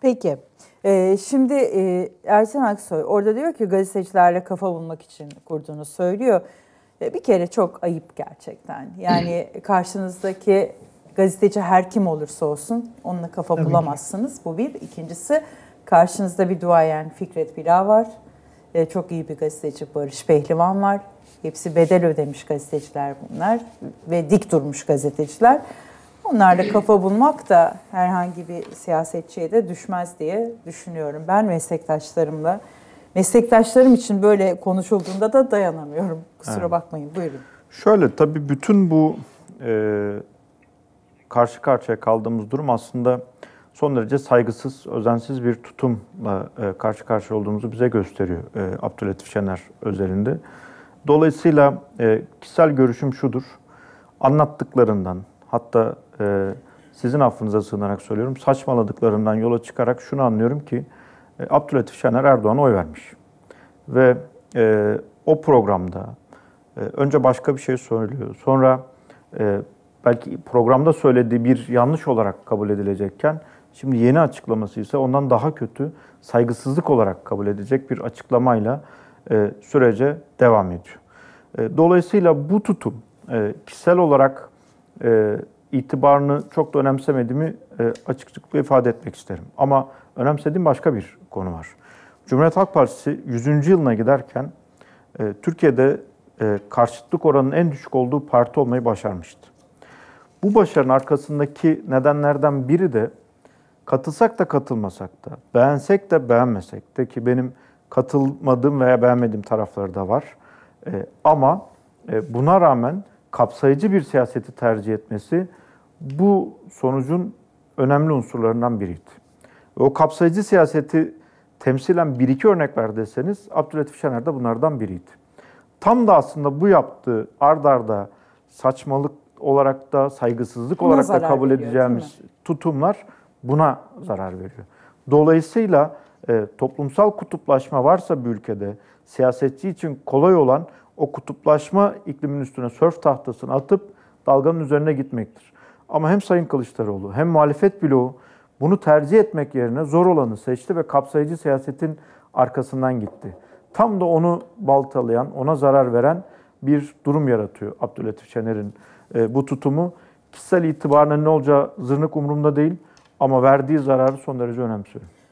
Peki. Ee, şimdi e, Ersen Aksoy orada diyor ki gazetecilerle kafa bulmak için kurduğunu söylüyor. E, bir kere çok ayıp gerçekten. Yani karşınızdaki gazeteci her kim olursa olsun onunla kafa Tabii bulamazsınız. Ki. Bu bir. İkincisi karşınızda bir duayen Fikret Bila var. E, çok iyi bir gazeteci Barış Pehlivan var. Hepsi bedel ödemiş gazeteciler bunlar ve dik durmuş gazeteciler. Onlarla kafa bulmak da herhangi bir siyasetçiye de düşmez diye düşünüyorum. Ben meslektaşlarımla, meslektaşlarım için böyle konuşulduğunda da dayanamıyorum. Kusura evet. bakmayın, buyurun. Şöyle tabii bütün bu e, karşı karşıya kaldığımız durum aslında son derece saygısız, özensiz bir tutumla e, karşı karşıya olduğumuzu bize gösteriyor e, Abdülhatif Şener özelinde. Dolayısıyla e, kişisel görüşüm şudur. Anlattıklarından, hatta e, sizin affınıza sığınarak söylüyorum saçmaladıklarından yola çıkarak şunu anlıyorum ki e, Abdülhatif Şener Erdoğan'a oy vermiş. Ve e, o programda e, önce başka bir şey söylüyor. Sonra e, belki programda söylediği bir yanlış olarak kabul edilecekken şimdi yeni açıklaması ise ondan daha kötü saygısızlık olarak kabul edecek bir açıklamayla e, sürece devam ediyor. E, dolayısıyla bu tutum e, kişisel olarak e, itibarını çok da önemsemediğimi e, açıklıkla ifade etmek isterim. Ama önemsediğim başka bir konu var. Cumhuriyet Halk Partisi 100. yılına giderken e, Türkiye'de e, karşıtlık oranının en düşük olduğu parti olmayı başarmıştı. Bu başarının arkasındaki nedenlerden biri de katılsak da katılmasak da, beğensek de beğenmesek de ki benim katılmadığım veya beğenmediğim tarafları da var. E, ama e, buna rağmen kapsayıcı bir siyaseti tercih etmesi bu sonucun önemli unsurlarından biriydi. Ve o kapsayıcı siyaseti temsilen bir iki örnek ver deseniz Abdülhatif Şener de bunlardan biriydi. Tam da aslında bu yaptığı ardarda arda saçmalık olarak da saygısızlık buna olarak da kabul veriyor, edeceğimiz tutumlar buna zarar veriyor. Dolayısıyla e, toplumsal kutuplaşma varsa bir ülkede siyasetçi için kolay olan o kutuplaşma iklimin üstüne sörf tahtasını atıp dalganın üzerine gitmektir. Ama hem Sayın Kılıçdaroğlu hem muhalefet bloğu bunu tercih etmek yerine zor olanı seçti ve kapsayıcı siyasetin arkasından gitti. Tam da onu baltalayan, ona zarar veren bir durum yaratıyor Abdülhatif Şener'in e, bu tutumu. Kişisel itibarına ne olacağı zırnık umurumda değil ama verdiği zararı son derece önemsiyorum.